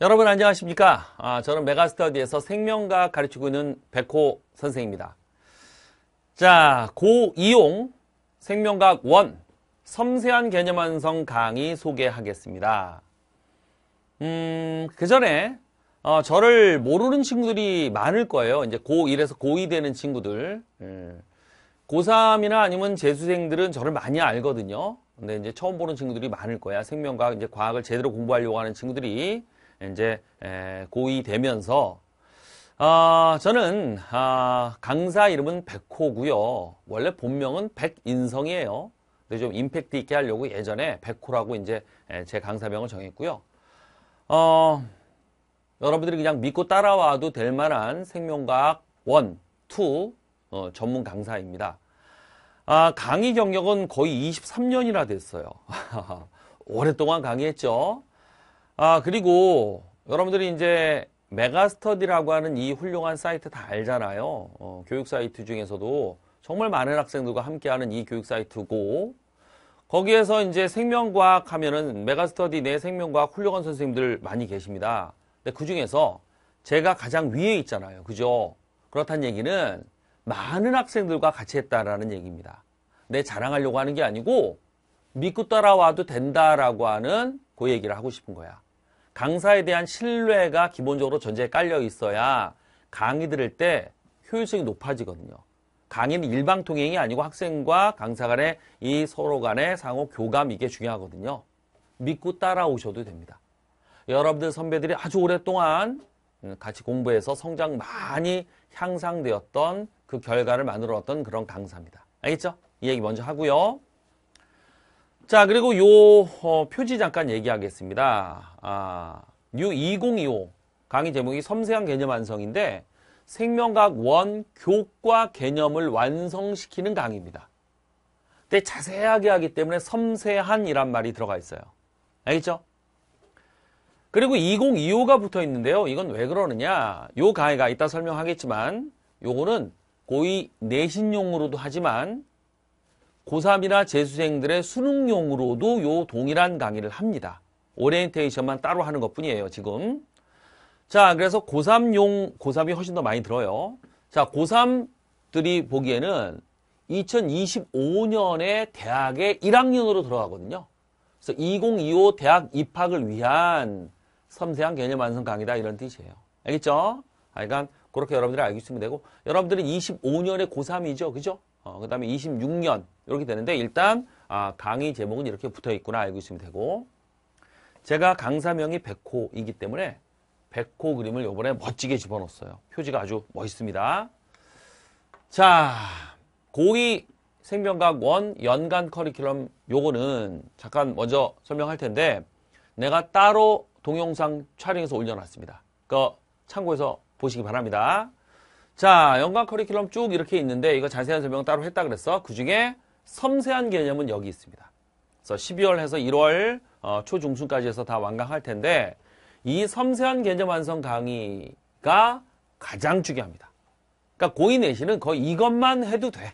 여러분 안녕하십니까? 아, 저는 메가스터디에서 생명과 학 가르치고 있는 백호 선생입니다. 자, 고이용 생명과학 1 섬세한 개념 완성 강의 소개하겠습니다. 음, 그 전에 어, 저를 모르는 친구들이 많을 거예요. 이제 고1에서 고2 되는 친구들. 예. 고3이나 아니면 재수생들은 저를 많이 알거든요. 근데 이제 처음 보는 친구들이 많을 거야. 생명과학, 이제 과학을 제대로 공부하려고 하는 친구들이. 이제 고이 되면서 아, 저는 아, 강사 이름은 백호고요. 원래 본명은 백인성이에요. 근데 좀 임팩트 있게 하려고 예전에 백호라고 이제 제 강사명을 정했고요. 어, 여러분들이 그냥 믿고 따라와도 될 만한 생명과학 1, 2 어, 전문 강사입니다. 아, 강의 경력은 거의 23년이나 됐어요. 오랫동안 강의했죠. 아, 그리고 여러분들이 이제 메가스터디라고 하는 이 훌륭한 사이트 다 알잖아요. 어, 교육 사이트 중에서도 정말 많은 학생들과 함께하는 이 교육 사이트고 거기에서 이제 생명과학 하면은 메가스터디 내 생명과학 훌륭한 선생님들 많이 계십니다. 근데 그 중에서 제가 가장 위에 있잖아요. 그죠? 그렇다는 얘기는 많은 학생들과 같이 했다라는 얘기입니다. 내 자랑하려고 하는 게 아니고 믿고 따라와도 된다라고 하는 그 얘기를 하고 싶은 거야. 강사에 대한 신뢰가 기본적으로 전제에 깔려 있어야 강의 들을 때 효율성이 높아지거든요. 강의는 일방통행이 아니고 학생과 강사 간의 이 서로 간의 상호 교감 이게 중요하거든요. 믿고 따라오셔도 됩니다. 여러분들 선배들이 아주 오랫동안 음, 같이 공부해서 성장 많이 향상되었던 그 결과를 만들어왔던 그런 강사입니다. 알겠죠? 이 얘기 먼저 하고요. 자, 그리고 요 어, 표지 잠깐 얘기하겠습니다. 아, 뉴2025 강의 제목이 섬세한 개념 완성인데 생명과학1 교과 개념을 완성시키는 강의입니다. 근데 자세하게 하기 때문에 섬세한이란 말이 들어가 있어요. 알겠죠? 그리고 2025가 붙어 있는데요. 이건 왜 그러느냐? 요 강의가 이따 설명하겠지만 요거는 고의 내신용으로도 하지만 고3이나 재수생들의 수능용으로도 요 동일한 강의를 합니다. 오리엔테이션만 따로 하는 것 뿐이에요, 지금. 자, 그래서 고3용, 고3이 훨씬 더 많이 들어요. 자, 고3들이 보기에는 2025년에 대학에 1학년으로 들어가거든요. 그래서 2025 대학 입학을 위한 섬세한 개념 완성 강의다 이런 뜻이에요. 알겠죠? 아, 그러니까 그렇게 여러분들이 알고 있으면 되고 여러분들은 25년에 고3이죠. 그죠? 어, 그 다음에 26년 이렇게 되는데 일단 아, 강의 제목은 이렇게 붙어 있구나 알고 있으면 되고 제가 강사명이 백호이기 때문에 백호 그림을 요번에 멋지게 집어넣었어요. 표지가 아주 멋있습니다. 자, 고위 생명과학 원 연간 커리큘럼 요거는 잠깐 먼저 설명할 텐데 내가 따로 동영상 촬영해서 올려놨습니다. 그 참고해서 보시기 바랍니다. 자, 연간 커리큘럼 쭉 이렇게 있는데 이거 자세한 설명 따로 했다 그랬어. 그 중에 섬세한 개념은 여기 있습니다. 그래서 12월에서 1월 어, 초중순까지 해서 다 완강할 텐데 이 섬세한 개념 완성 강의가 가장 중요합니다. 그러니까 고2 내신은 거의 이것만 해도 돼.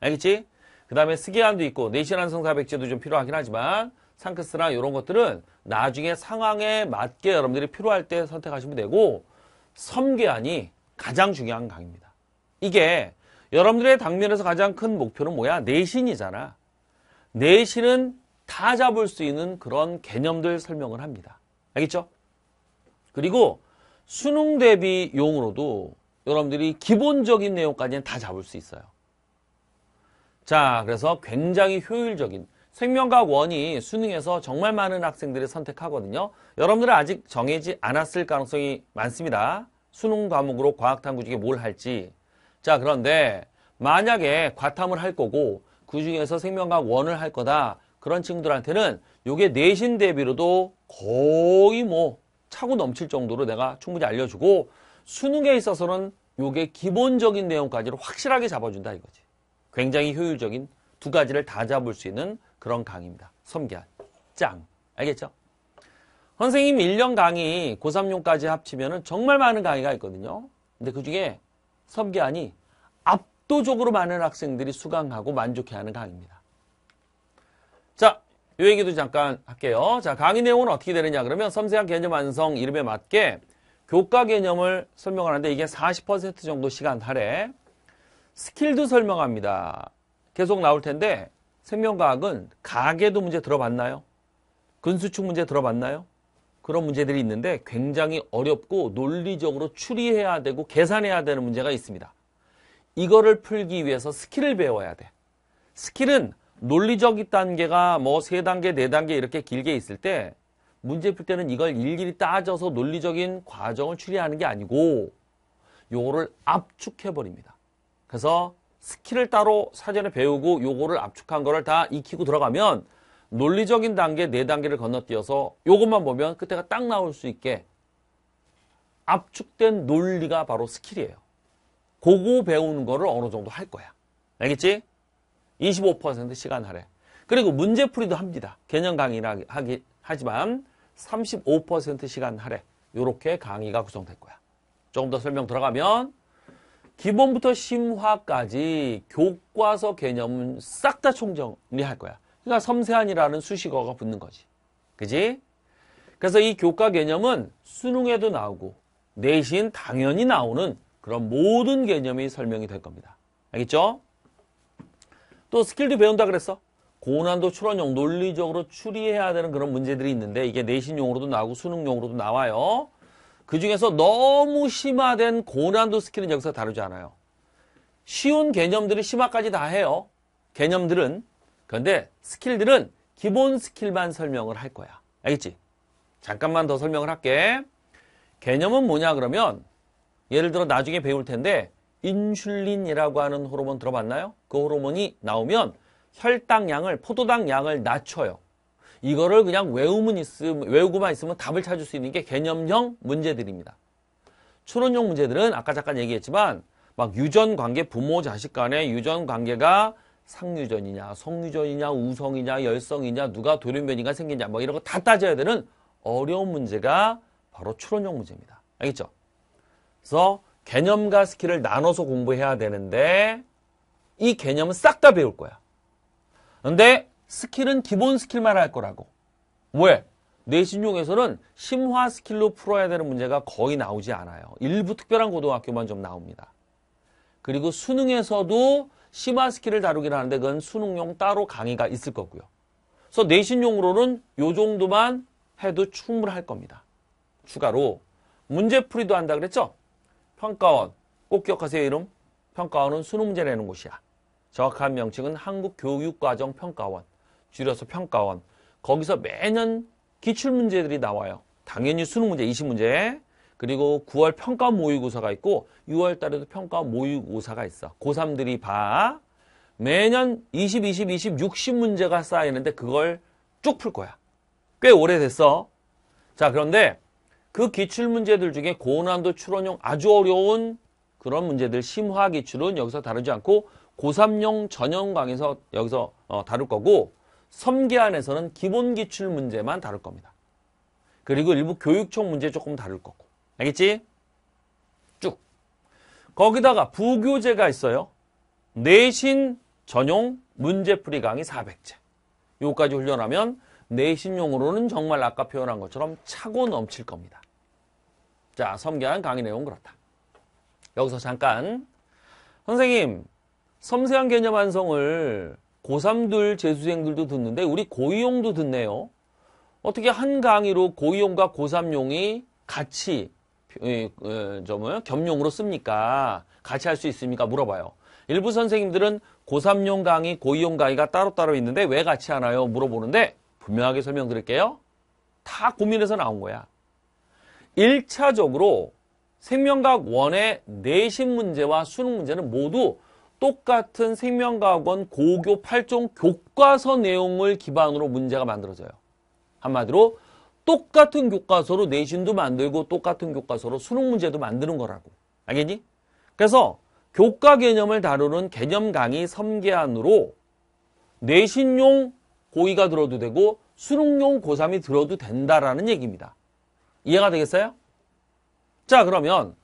알겠지? 그 다음에 스계안도 있고 내신 완성 사백제도 좀 필요하긴 하지만 상크스나 이런 것들은 나중에 상황에 맞게 여러분들이 필요할 때 선택하시면 되고 섬계안이 가장 중요한 강입니다. 의 이게 여러분들의 당면에서 가장 큰 목표는 뭐야? 내신이잖아. 내신은 다 잡을 수 있는 그런 개념들 설명을 합니다. 알겠죠? 그리고 수능 대비 용으로도 여러분들이 기본적인 내용까지는 다 잡을 수 있어요. 자, 그래서 굉장히 효율적인 생명과학 원이 수능에서 정말 많은 학생들이 선택하거든요. 여러분들은 아직 정해지 않았을 가능성이 많습니다. 수능 과목으로 과학탐구중에뭘 할지. 자, 그런데 만약에 과탐을 할 거고 그 중에서 생명과학 원을 할 거다. 그런 친구들한테는 요게 내신 대비로도 거의 뭐 차고 넘칠 정도로 내가 충분히 알려주고 수능에 있어서는 요게 기본적인 내용까지를 확실하게 잡아준다 이거지. 굉장히 효율적인 두 가지를 다 잡을 수 있는 그런 강의입니다. 섬기한 짱. 알겠죠? 선생님 1년 강의 고3용까지 합치면 정말 많은 강의가 있거든요. 근데 그중에 섬기한이 압도적으로 많은 학생들이 수강하고 만족해하는 강의입니다. 자, 요 얘기도 잠깐 할게요. 자, 강의 내용은 어떻게 되느냐 그러면 섬세한 개념 완성 이름에 맞게 교과 개념을 설명하는데 이게 40% 정도 시간 할애 스킬도 설명합니다. 계속 나올 텐데 생명과학은 가계도 문제 들어봤나요? 근수축 문제 들어봤나요? 그런 문제들이 있는데 굉장히 어렵고 논리적으로 추리해야 되고 계산해야 되는 문제가 있습니다. 이거를 풀기 위해서 스킬을 배워야 돼. 스킬은 논리적 단계가 뭐 세단계네단계 네 이렇게 길게 있을 때 문제 풀 때는 이걸 일일이 따져서 논리적인 과정을 추리하는 게 아니고 요거를 압축해버립니다. 그래서 스킬을 따로 사전에 배우고 요거를 압축한 거를 다 익히고 들어가면 논리적인 단계 네단계를 건너뛰어서 요것만 보면 그때가 딱 나올 수 있게 압축된 논리가 바로 스킬이에요. 고거 배우는 거를 어느 정도 할 거야. 알겠지? 25% 시간 할애. 그리고 문제풀이도 합니다. 개념 강의라 하기, 하지만 35% 시간 할애. 이렇게 강의가 구성될 거야. 조금 더 설명 들어가면 기본부터 심화까지 교과서 개념은 싹 다 총정리할 거야. 그러니까 섬세한이라는 수식어가 붙는 거지. 그지? 그래서 이 교과 개념은 수능에도 나오고 내신 당연히 나오는 그런 모든 개념이 설명이 될 겁니다. 알겠죠? 또 스킬도 배운다 그랬어. 고난도 추론용 논리적으로 추리해야 되는 그런 문제들이 있는데 이게 내신용으로도 나오고 수능용으로도 나와요. 그 중에서 너무 심화된 고난도 스킬은 여기서 다루지 않아요. 쉬운 개념들이 심화까지 다 해요. 개념들은. 그런데 스킬들은 기본 스킬만 설명을 할 거야. 알겠지? 잠깐만 더 설명을 할게. 개념은 뭐냐 그러면 예를 들어 나중에 배울 텐데 인슐린이라고 하는 호르몬 들어봤나요? 그 호르몬이 나오면 혈당량을 포도당량을 낮춰요. 이거를 그냥 외우면 있음, 외우고만 있으면 답을 찾을 수 있는 게 개념형 문제들입니다. 추론형 문제들은 아까 잠깐 얘기했지만 막 유전 관계 부모 자식 간의 유전 관계가 상유전이냐 성유전이냐 우성이냐 열성이냐 누가 돌연변이가 생기냐 막 뭐 이런 거 다 따져야 되는 어려운 문제가 바로 추론형 문제입니다. 알겠죠? 그래서 개념과 스킬을 나눠서 공부해야 되는데 이 개념은 싹 다 배울 거야. 근데 스킬은 기본 스킬만 할 거라고. 왜? 내신용에서는 심화 스킬로 풀어야 되는 문제가 거의 나오지 않아요. 일부 특별한 고등학교만 좀 나옵니다. 그리고 수능에서도 심화 스킬을 다루긴 하는데 그건 수능용 따로 강의가 있을 거고요. 그래서 내신용으로는 요 정도만 해도 충분할 겁니다. 추가로 문제풀이도 한다 그랬죠? 평가원. 꼭 기억하세요, 이름. 평가원은 수능 문제 내는 곳이야. 정확한 명칭은 한국교육과정평가원. 줄여서 평가원. 거기서 매년 기출문제들이 나와요. 당연히 수능 문제, 20문제. 그리고 9월 평가 모의고사가 있고 6월 달에도 평가 모의고사가 있어. 고3들이 봐. 매년 20, 20, 20, 60문제가 쌓이는데 그걸 쭉 풀 거야. 꽤 오래됐어. 자, 그런데 그 기출문제들 중에 고난도 추론용 아주 어려운 그런 문제들 심화 기출은 여기서 다루지 않고 고3용 전형 강에서 여기서 어, 다룰 거고 섬계안에서는 기본 기출 문제만 다룰 겁니다. 그리고 일부 교육청 문제 조금 다룰 거고. 알겠지? 쭉. 거기다가 부교재가 있어요. 내신 전용 문제풀이 강의 400제. 요까지 훈련하면 내신용으로는 정말 아까 표현한 것처럼 차고 넘칠 겁니다. 자, 섬기한 강의 내용 그렇다. 여기서 잠깐 선생님, 섬세한 개념 완성을 고3들, 재수생들도 듣는데 우리 고2용도 듣네요. 어떻게 한 강의로 고2용과 고3용이 같이 예, 예, 점을 겸용으로 씁니까? 같이 할 수 있습니까? 물어봐요. 일부 선생님들은 고3용 강의, 고2용 강의가 따로따로 있는데 왜 같이 하나요? 물어보는데 분명하게 설명드릴게요. 다 고민해서 나온 거야. 1차적으로 생명과학 1의 내신 문제와 수능 문제는 모두 똑같은 생명과학원 고교 8종 교과서 내용을 기반으로 문제가 만들어져요. 한마디로 똑같은 교과서로 내신도 만들고 똑같은 교과서로 수능 문제도 만드는 거라고. 알겠니? 그래서 교과 개념을 다루는 개념 강의 3개안으로 내신용 고의가 들어도 되고 수능용 고3이 들어도 된다라는 얘기입니다. 이해가 되겠어요? 자 그러면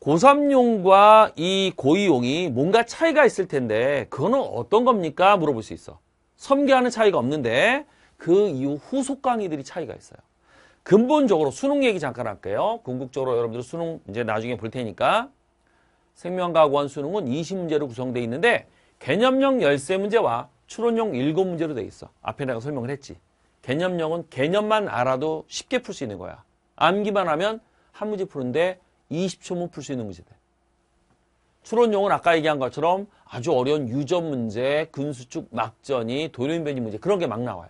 고3용과 이 고2용이 뭔가 차이가 있을 텐데 그거는 어떤 겁니까? 물어볼 수 있어. 섬계하는 차이가 없는데 그 이후 후속 강의들이 차이가 있어요. 근본적으로 수능 얘기 잠깐 할게요. 궁극적으로 여러분들 수능 이제 나중에 볼 테니까 생명과학원 수능은 20문제로 구성되어 있는데 개념형 13문제와 추론형 7문제로 돼 있어. 앞에 내가 설명을 했지. 개념형은 개념만 알아도 쉽게 풀 수 있는 거야. 암기만 하면 한 문제 푸는데 20초면 풀 수 있는 문제들. 추론용은 아까 얘기한 것처럼 아주 어려운 유전 문제, 근수축, 막전이, 돌연변이 문제 그런 게 막 나와요.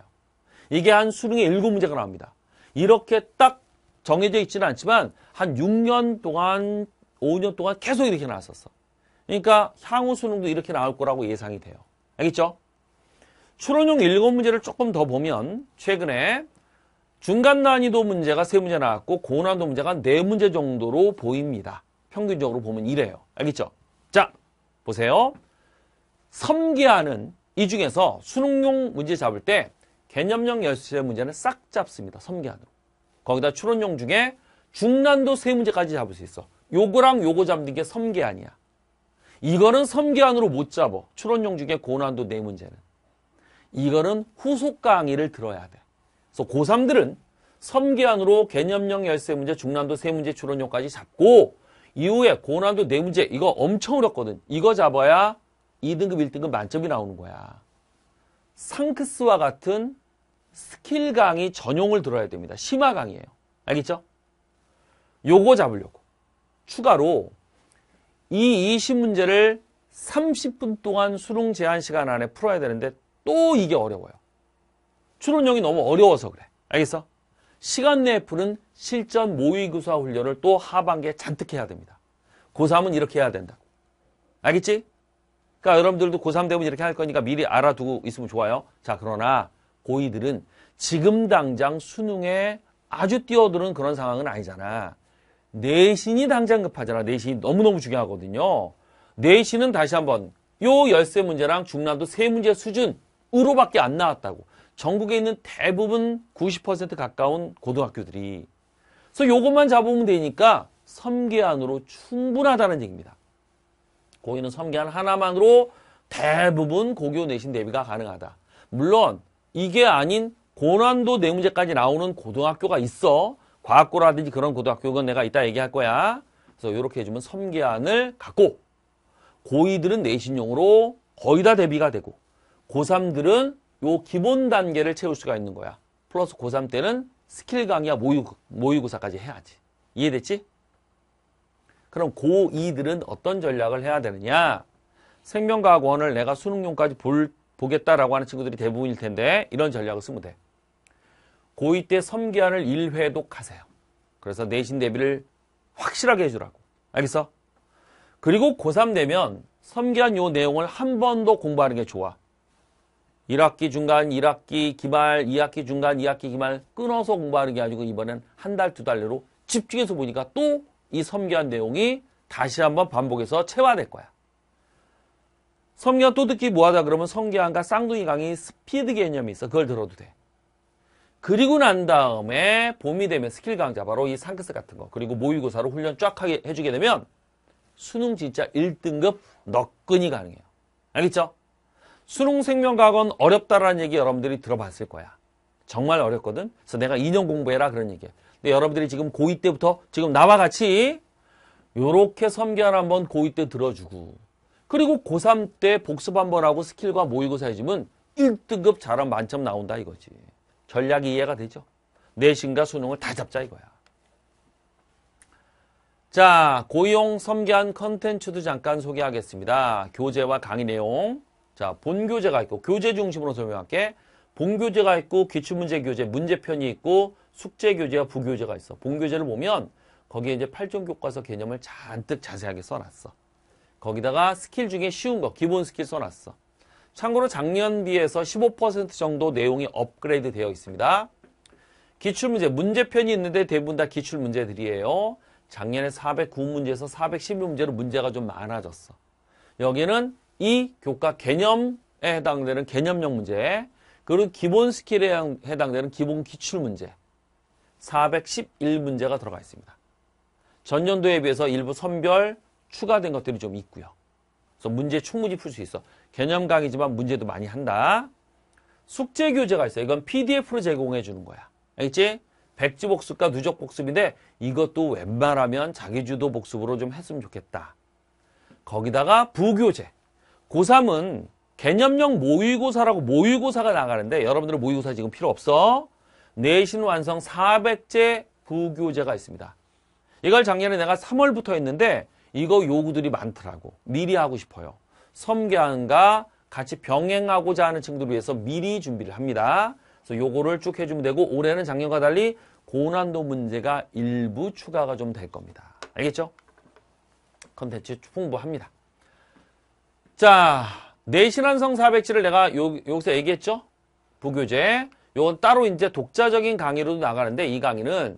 이게 한 수능에 7문제가 나옵니다. 이렇게 딱 정해져 있지는 않지만 한 6년 동안, 5년 동안 계속 이렇게 나왔었어. 그러니까 향후 수능도 이렇게 나올 거라고 예상이 돼요. 알겠죠? 추론용 7문제를 조금 더 보면 최근에 중간 난이도 문제가 세문제 나왔고 고난도 문제가 네문제 정도로 보입니다. 평균적으로 보면 이래요. 알겠죠? 자, 보세요. 섬기하는 이 중에서 수능용 문제 잡을 때 개념형 열쇠 문제는 싹 잡습니다. 섬기하는 거기다 추론용 중에 중난도 세 문제까지 잡을 수 있어. 요거랑 요거 잡는 게 섬계안이야. 이거는 섬계안으로 못 잡어. 추론용 중에 고난도 네 문제는. 이거는 후속 강의를 들어야 돼. 그래서 고3들은 섬기안으로 개념형 열쇠 문제, 중난도 세 문제 추론형까지 잡고 이후에 고난도 네 문제 이거 엄청 어렵거든. 이거 잡아야 2등급, 1등급 만점이 나오는 거야. 상크스와 같은 스킬 강의 전용을 들어야 됩니다. 심화 강의예요. 알겠죠? 요거 잡으려고 추가로 이 20문제를 30분 동안 수능 제한 시간 안에 풀어야 되는데 또 이게 어려워요. 추론형이 너무 어려워서 그래. 알겠어? 시간 내에 푸는 실전 모의교사 훈련을 또 하반기에 잔뜩 해야 됩니다. 고3은 이렇게 해야 된다고. 알겠지? 그러니까 여러분들도 고3 되면 이렇게 할 거니까 미리 알아두고 있으면 좋아요. 자, 그러나 고2들은 지금 당장 수능에 아주 뛰어드는 그런 상황은 아니잖아. 내신이 당장 급하잖아. 내신이 너무너무 중요하거든요. 내신은 다시 한번 요열쇠 문제랑 중난도 세 문제 수준으로밖에 안 나왔다고. 전국에 있는 대부분 90% 가까운 고등학교들이 그래서 이것만 잡으면 되니까 섬계안으로 충분하다는 얘기입니다. 고기는 섬계안 하나만으로 대부분 고교 내신 대비가 가능하다. 물론 이게 아닌 고난도 내문제까지 나오는 고등학교가 있어. 과학고라든지 그런 고등학교건 내가 이따 얘기할 거야. 그래서 이렇게 해주면 섬계안을 갖고 고2들은 내신용으로 거의 다 대비가 되고 고3들은 요 기본 단계를 채울 수가 있는 거야. 플러스 고3 때는 스킬 강의와 모의, 모의고사까지 해야지. 이해됐지? 그럼 고2들은 어떤 전략을 해야 되느냐? 생명과학원을 내가 수능용까지 볼, 보겠다라고 하는 친구들이 대부분일 텐데 이런 전략을 쓰면 돼. 고2 때 섬기한을 1회 독하세요. 그래서 내신 대비를 확실하게 해주라고. 알겠어? 그리고 고3 되면 섬기한 요 내용을 한 번 더 공부하는 게 좋아. 1학기 중간, 1학기 기말, 2학기 중간, 2학기 기말 끊어서 공부하는 게 아니고 이번엔 한 달, 두 달 내로 집중해서 보니까 또 이 섬기한 내용이 다시 한번 반복해서 체화될 거야. 섬기한 또 듣기 뭐하다 그러면 섬기한과 쌍둥이 강의 스피드 개념이 있어. 그걸 들어도 돼. 그리고 난 다음에 봄이 되면 스킬 강좌 바로 이 상크스 같은 거 그리고 모의고사로 훈련 쫙 하게 해주게 되면 수능 진짜 1등급 너끈이 가능해요. 알겠죠? 수능생명과학은 어렵다라는 얘기 여러분들이 들어봤을 거야. 정말 어렵거든. 그래서 내가 2년 공부해라 그런 얘기야. 근데 여러분들이 지금 고2 때부터 지금 나와 같이 요렇게 섬기한 한번 고2 때 들어주고 그리고 고3 때 복습 한 번 하고 스킬과 모의고사 해주면 1등급 잘하면 만점 나온다 이거지. 전략이 이해가 되죠? 내신과 수능을 다 잡자 이거야. 자, 고용 섬기한 컨텐츠도 잠깐 소개하겠습니다. 교재와 강의 내용. 자, 본교재가 있고 교재 중심으로 설명할게. 본교재가 있고 기출문제 교재, 문제편이 있고 숙제 교재와 부교재가 있어. 본교재를 보면 거기에 이제 8종 교과서 개념을 잔뜩 자세하게 써놨어. 거기다가 스킬 중에 쉬운 거, 기본 스킬 써놨어. 참고로 작년 비해서 15% 정도 내용이 업그레이드 되어 있습니다. 기출문제, 문제편이 있는데 대부분 다 기출문제들이에요. 작년에 409문제에서 411문제로 문제가 좀 많아졌어. 여기는 이 교과 개념에 해당되는 개념형 문제 그리고 기본 스킬에 해당되는 기본 기출 문제 411문제가 들어가 있습니다. 전년도에 비해서 일부 선별 추가된 것들이 좀 있고요. 그래서 문제 충분히 풀 수 있어. 개념 강의지만 문제도 많이 한다. 숙제 교재가 있어요. 이건 PDF로 제공해 주는 거야. 알겠지? 백지 복습과 누적 복습인데 이것도 웬만하면 자기주도 복습으로 좀 했으면 좋겠다. 거기다가 부교재. 고3은 개념형 모의고사라고 모의고사가 나가는데 여러분들은 모의고사 지금 필요 없어. 내신 완성 400제 부교재가 있습니다. 이걸 작년에 내가 3월부터 했는데 이거 요구들이 많더라고. 미리 하고 싶어요. 섬계안과 같이 병행하고자 하는 친구들 위해서 미리 준비를 합니다. 그래서 요거를 쭉 해주면 되고 올해는 작년과 달리 고난도 문제가 일부 추가가 좀 될 겁니다. 알겠죠? 컨텐츠 풍부합니다. 자, 내신환성 407을 내가 요, 여기서 얘기했죠? 부교재. 요건 따로 이제 독자적인 강의로도 나가는데 이 강의는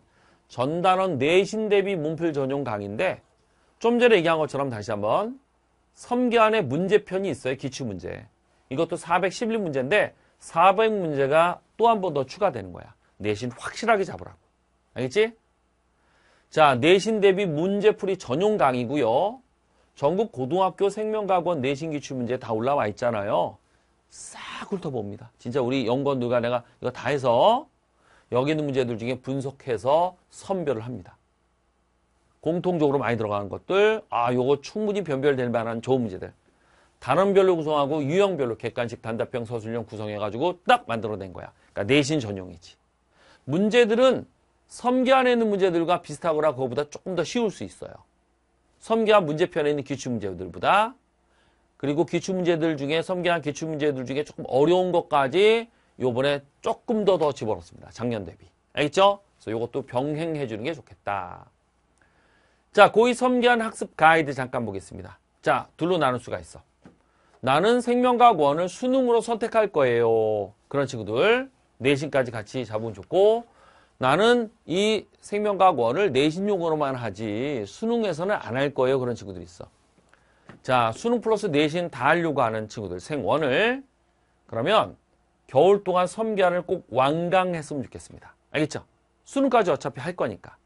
전단원 내신 대비 문필 전용 강의인데 좀 전에 얘기한 것처럼 다시 한번 섬계안에 문제편이 있어요. 기출문제. 이것도 411문제인데 400문제가 또 한 번 더 추가되는 거야. 내신 확실하게 잡으라고. 알겠지? 자, 내신 대비 문제풀이 전용 강의고요. 전국 고등학교 생명과학원 내신기출 문제 다 올라와 있잖아요. 싹 훑어봅니다. 진짜 우리 연구원 누가 내가 이거 다 해서 여기 있는 문제들 중에 분석해서 선별을 합니다. 공통적으로 많이 들어가는 것들, 아, 요거 충분히 변별될 만한 좋은 문제들. 단원별로 구성하고 유형별로 객관식 단답형 서술형 구성해가지고 딱 만들어낸 거야. 그러니까 내신 전용이지. 문제들은 섬기 안에 있는 문제들과 비슷하거나 그거보다 조금 더 쉬울 수 있어요. 섬기한 문제편에 있는 기출문제들보다 그리고 기출문제들 중에 섬기한 기출문제들 중에 조금 어려운 것까지 요번에 조금 더 더 집어넣습니다. 작년 대비. 알겠죠? 그래서 이것도 병행해 주는 게 좋겠다. 자, 고의 섬기한 학습 가이드 잠깐 보겠습니다. 자, 둘로 나눌 수가 있어. 나는 생명과 학원을 수능으로 선택할 거예요. 그런 친구들 내신까지 같이 잡으면 좋고 나는 이 생명과학원을 내신용으로만 하지 수능에서는 안 할 거예요. 그런 친구들이 있어. 자, 수능 플러스 내신 다 하려고 하는 친구들 생원을 그러면 겨울 동안 섬기안을 꼭 완강했으면 좋겠습니다. 알겠죠? 수능까지 어차피 할 거니까.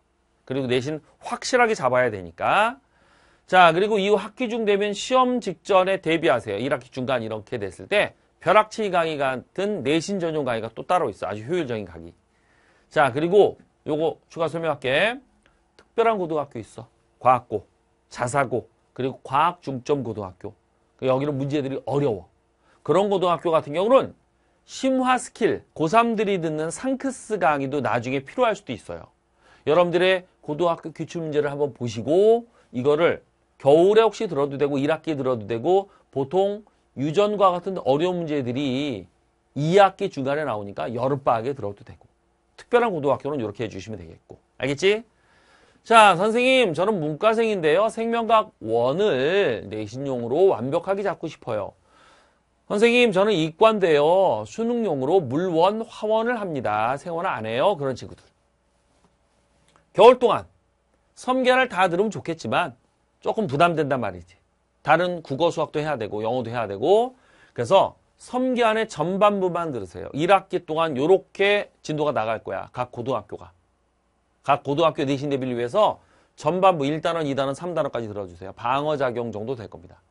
그리고 내신 확실하게 잡아야 되니까. 자, 그리고 이후 학기 중 되면 시험 직전에 대비하세요. 1학기 중간 이렇게 됐을 때 벼락치기 강의 같은 내신 전용 강의가 또 따로 있어. 아주 효율적인 강의. 자 그리고 요거 추가 설명할게. 특별한 고등학교 있어. 과학고, 자사고, 그리고 과학 중점 고등학교. 그 여기는 문제들이 어려워. 그런 고등학교 같은 경우는 심화 스킬, 고3들이 듣는 상크스 강의도 나중에 필요할 수도 있어요. 여러분들의 고등학교 기출 문제를 한번 보시고 이거를 겨울에 혹시 들어도 되고 1학기에 들어도 되고 보통 유전과 같은 어려운 문제들이 2학기 중간에 나오니까 여름방학에 들어도 되고 특별한 고등학교는 이렇게 해주시면 되겠고 알겠지? 자 선생님 저는 문과생인데요. 생명학 과1을 내신용으로 완벽하게 잡고 싶어요. 선생님 저는 이과인데요. 수능용으로 물원 화원을 합니다. 생활을 안 해요. 그런 친구들. 겨울 동안 섬계를 다 들으면 좋겠지만 조금 부담된단 말이지. 다른 국어 수학도 해야 되고 영어도 해야 되고 그래서 3기안에 전반부만 들으세요. 1학기 동안 이렇게 진도가 나갈 거야. 각 고등학교가. 각 고등학교 내신 대비를 위해서 전반부 1단원, 2단원, 3단원까지 들어주세요. 방어작용 정도 될 겁니다.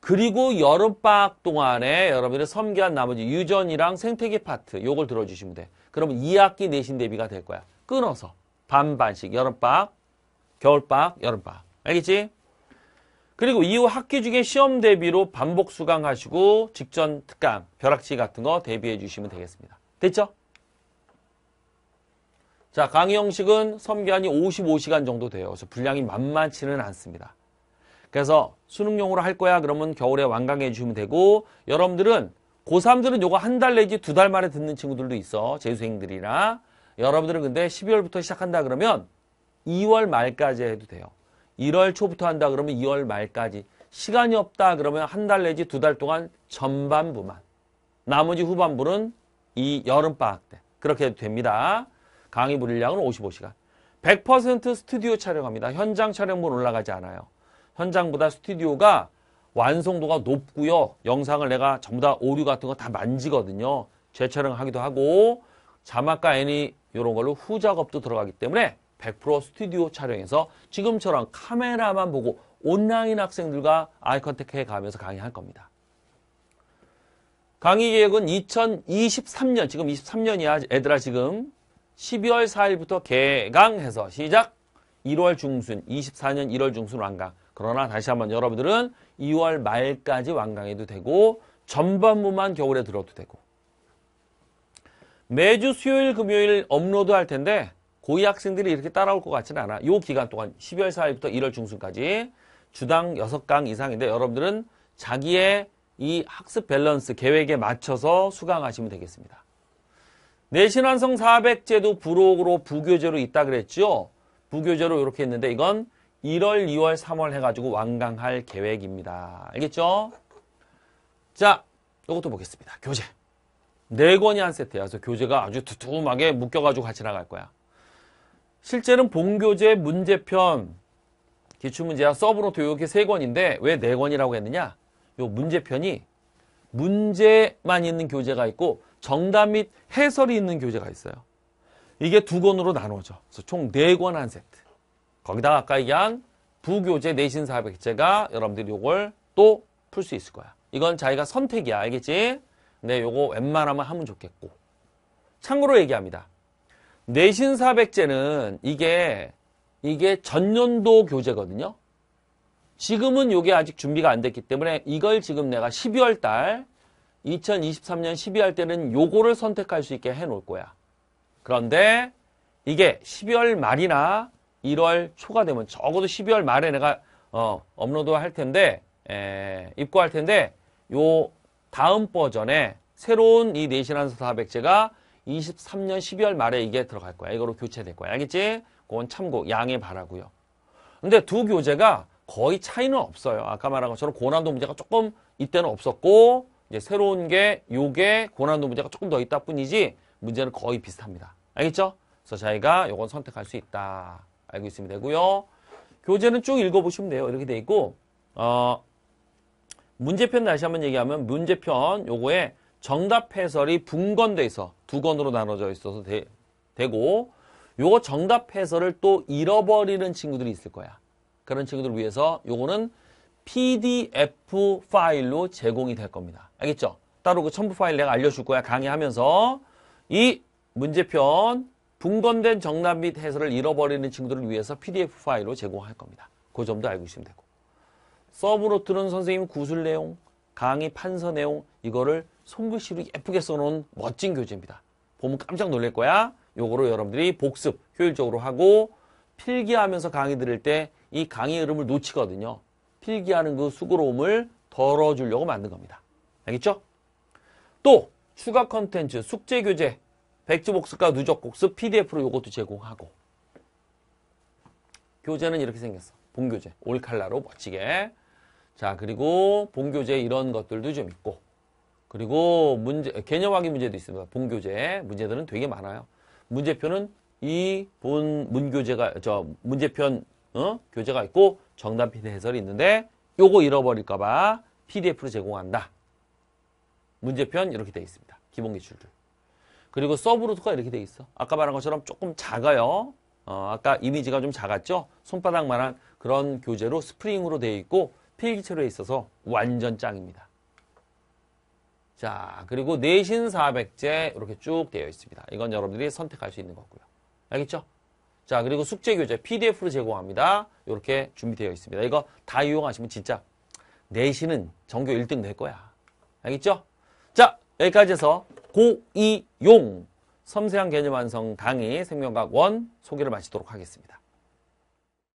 그리고 여름방학 동안에 여러분들 이 섬기한 나머지 유전이랑 생태계 파트 요걸 들어주시면 돼. 그러면 2학기 내신 대비가 될 거야. 끊어서 반반씩 여름방학, 겨울방학, 여름방학. 알겠지? 그리고 이후 학기 중에 시험 대비로 반복 수강하시고 직전 특강, 벼락치기 같은 거 대비해 주시면 되겠습니다. 됐죠? 자, 강의 형식은 섬기한이 55시간 정도 돼요. 그래서 분량이 만만치는 않습니다. 그래서 수능용으로 할 거야 그러면 겨울에 완강해 주시면 되고 여러분들은 고3들은 요거 한 달 내지 두 달 만에 듣는 친구들도 있어. 재수생들이나 여러분들은 근데 12월부터 시작한다 그러면 2월 말까지 해도 돼요. 1월 초부터 한다 그러면 2월 말까지 시간이 없다 그러면 한 달 내지 두 달 동안 전반부만 나머지 후반부는 이 여름방학 때 그렇게 해도 됩니다. 강의 분량은 55시간 100% 스튜디오 촬영합니다. 현장 촬영물 올라가지 않아요. 현장보다 스튜디오가 완성도가 높고요. 영상을 내가 전부 다 오류 같은 거 다 만지거든요. 재촬영하기도 하고 자막과 애니 이런 걸로 후작업도 들어가기 때문에 100% 스튜디오 촬영에서 지금처럼 카메라만 보고 온라인 학생들과 아이컨택해 가면서 강의할 겁니다. 강의 계획은 2023년, 지금 23년이야 애들아 지금 12월 4일부터 개강해서 시작 1월 중순, 24년 1월 중순 완강. 그러나 다시 한번 여러분들은 2월 말까지 완강해도 되고 전반부만 겨울에 들어도 되고 매주 수요일 금요일 업로드 할 텐데 고2 학생들이 이렇게 따라올 것 같지는 않아. 요 기간 동안 12월 4일부터 1월 중순까지 주당 6강 이상인데 여러분들은 자기의 이 학습 밸런스 계획에 맞춰서 수강하시면 되겠습니다. 내신완성 400제도 부록으로 부교재로 있다 그랬죠. 부교재로 이렇게 했는데 이건 1월, 2월, 3월 해가지고 완강할 계획입니다. 알겠죠? 자, 이것도 보겠습니다. 교재. 네 권이 한 세트야. 그래서 교재가 아주 두툼하게 묶여가지고 같이 나갈 거야. 실제는 본교재 문제편, 기출문제와 서브노트 요렇게세 권인데 왜 네 권이라고 했느냐? 요 문제편이 문제만 있는 교재가 있고 정답 및 해설이 있는 교재가 있어요. 이게 두 권으로 나누어져 그래서 총 네 권 한 세트. 거기다가 아까 얘기한 부교재 내신 사백제가 여러분들이 요걸 또 풀 수 있을 거야. 이건 자기가 선택이야. 알겠지? 네, 요거 웬만하면 하면 좋겠고. 참고로 얘기합니다. 내신사백제는 이게 이게 전년도 교재거든요. 지금은 이게 아직 준비가 안 됐기 때문에 이걸 지금 내가 12월 달 2023년 12월 때는 요거를 선택할 수 있게 해 놓을 거야. 그런데 이게 12월 말이나 1월 초가 되면 적어도 12월 말에 내가 어, 업로드 할 텐데 에, 입고할 텐데 요 다음 버전에 새로운 이 내신한 400제가 23년 12월 말에 이게 들어갈 거야. 이거로 교체될 거야. 알겠지? 그건 참고 양해 바라고요. 근데 두 교재가 거의 차이는 없어요. 아까 말한 것처럼 고난도 문제가 조금 이때는 없었고 이제 새로운 게 요게 고난도 문제가 조금 더 있다 뿐이지 문제는 거의 비슷합니다. 알겠죠? 그래서 저희가 요건 선택할 수 있다. 알고 있으면 되고요. 교재는 쭉 읽어보시면 돼요. 이렇게 돼 있고 어 문제편 다시 한번 얘기하면 문제편 요거에 정답 해설이 분건돼서 두 건으로 나눠져 있어서 되, 되고 요거 정답 해설을 또 잃어버리는 친구들이 있을 거야. 그런 친구들을 위해서 요거는 PDF 파일로 제공이 될 겁니다. 알겠죠? 따로 그 첨부 파일 내가 알려줄 거야. 강의하면서 이 문제편 분건된 정답 및 해설을 잃어버리는 친구들을 위해서 PDF 파일로 제공할 겁니다. 그 점도 알고 있으면 되고. 서브로 트는 선생님 구술 내용, 강의 판서 내용 이거를 손글씨로 예쁘게 써놓은 멋진 교재입니다. 보면 깜짝 놀랄 거야. 요거로 여러분들이 복습 효율적으로 하고 필기하면서 강의 들을 때 이 강의 흐름을 놓치거든요. 필기하는 그 수고로움을 덜어주려고 만든 겁니다. 알겠죠? 또 추가 컨텐츠 숙제 교재 백지 복습과 누적 복습 PDF로 요것도 제공하고 교재는 이렇게 생겼어. 본교재 올칼라로 멋지게 자, 그리고 본교재 이런 것들도 좀 있고 그리고 문제 개념 확인 문제도 있습니다. 본교재 문제들은 되게 많아요. 문제표는 이본 문교재가 저 문제편 어? 교재가 있고 정답 피드 해설이 있는데 요거 잃어버릴까 봐 PDF로 제공한다. 문제편 이렇게 되어 있습니다. 기본 기출들. 그리고 서브로드가 이렇게 되어 있어. 아까 말한 것처럼 조금 작아요. 어, 아까 이미지가 좀 작았죠? 손바닥만한 그런 교재로 스프링으로 되어 있고 필기체로에 있어서 완전 짱입니다. 자, 그리고 내신 400제 이렇게 쭉 되어 있습니다. 이건 여러분들이 선택할 수 있는 거고요. 알겠죠? 자, 그리고 숙제 교재 PDF로 제공합니다. 이렇게 준비되어 있습니다. 이거 다 이용하시면 진짜 내신은 전교 1등 될 거야. 알겠죠? 자, 여기까지 해서 고이용 섬세한 개념 완성 강의 생명과학 1 소개를 마치도록 하겠습니다.